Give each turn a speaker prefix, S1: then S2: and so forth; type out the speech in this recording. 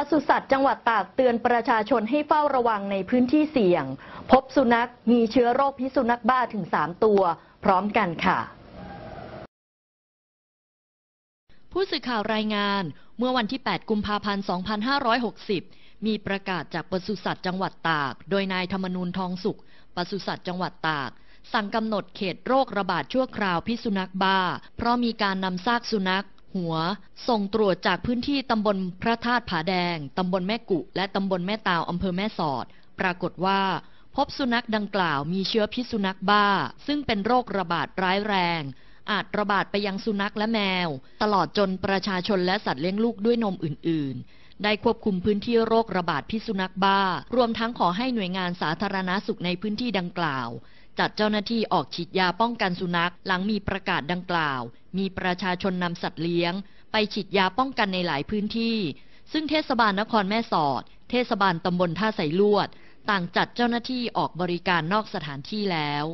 S1: ปศุสัตว์จังหวัดตากเตือนประชาชนให้เฝ้าระวังในพื้นที่เสี่ยง พบสุนัขมีเชื้อโรคพิษสุนัขบ้าถึง3ตัว พร้อมกันค่ะ ผู้สื่อข่าวรายงานเมื่อวันที่ 8 กุมภาพันธ์ 2560 มีประกาศจากปศุสัตว์จังหวัดตาก โดยนายธรรมนูนทองสุขปศุสัตว์จังหวัดตากสั่งกำหนดเขตโรคระบาดชั่วคราวพิษสุนัขบ้า เพราะมีการนำซากสุนัขหัวส่งตรวจจากพื้นที่ตำบลพระธาตุผาแดง ตำบลแม่กุ และตำบลแม่ตาว อำเภอแม่สอด ปรากฏว่า พบสุนัขดังกล่าวมีเชื้อพิษสุนัขบ้า ซึ่งเป็นโรคระบาดร้ายแรง อาจระบาดไปยังสุนัขและแมว ตลอดจนประชาชนและสัตว์เลี้ยงลูกด้วยนมอื่น ๆ ได้ควบคุมพื้นที่โรคระบาดพิษสุนัขบ้า รวมทั้งขอให้หน่วยงานสาธารณาสุขในพื้นที่ดังกล่าวจัดเจ้าหน้าที่ออกฉีดยาป้องกันสุนัขหลังมีประกาศดังกล่าว มีประชาชนนำสัตว์เลี้ยง ไปฉีดยาป้องกันในหลายพื้นที่ ซึ่งเทศบาลนครแม่สอด เทศบาลตำบลท่าใสลวด ต่างจัดเจ้าหน้าที่ออกบริการนอกสถานที่แล้ว